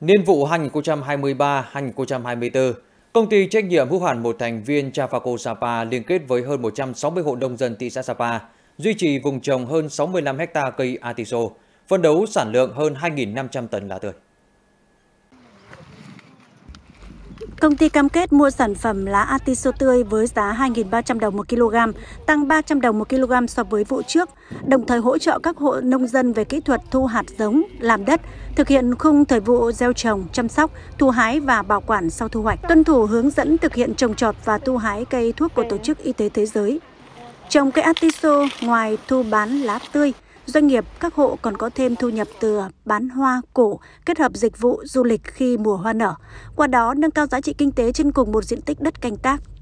Niên vụ 2023-2024, công ty trách nhiệm hữu hạn một thành viên Trafaco Sapa liên kết với hơn 160 hộ nông dân thị xã Sapa, duy trì vùng trồng hơn 65 ha cây atiso, phân đấu sản lượng hơn 2.500 tấn lá tươi. Công ty cam kết mua sản phẩm lá atiso tươi với giá 2.300 đồng 1 kg, tăng 300 đồng 1 kg so với vụ trước, đồng thời hỗ trợ các hộ nông dân về kỹ thuật thu hạt giống, làm đất, thực hiện khung thời vụ gieo trồng, chăm sóc, thu hái và bảo quản sau thu hoạch, tuân thủ hướng dẫn thực hiện trồng trọt và thu hái cây thuốc của Tổ chức Y tế Thế giới. Trồng cây atiso ngoài thu bán lá tươi, Doanh nghiệp, các hộ còn có thêm thu nhập từ bán hoa cổ kết hợp dịch vụ du lịch khi mùa hoa nở, qua đó nâng cao giá trị kinh tế trên cùng một diện tích đất canh tác.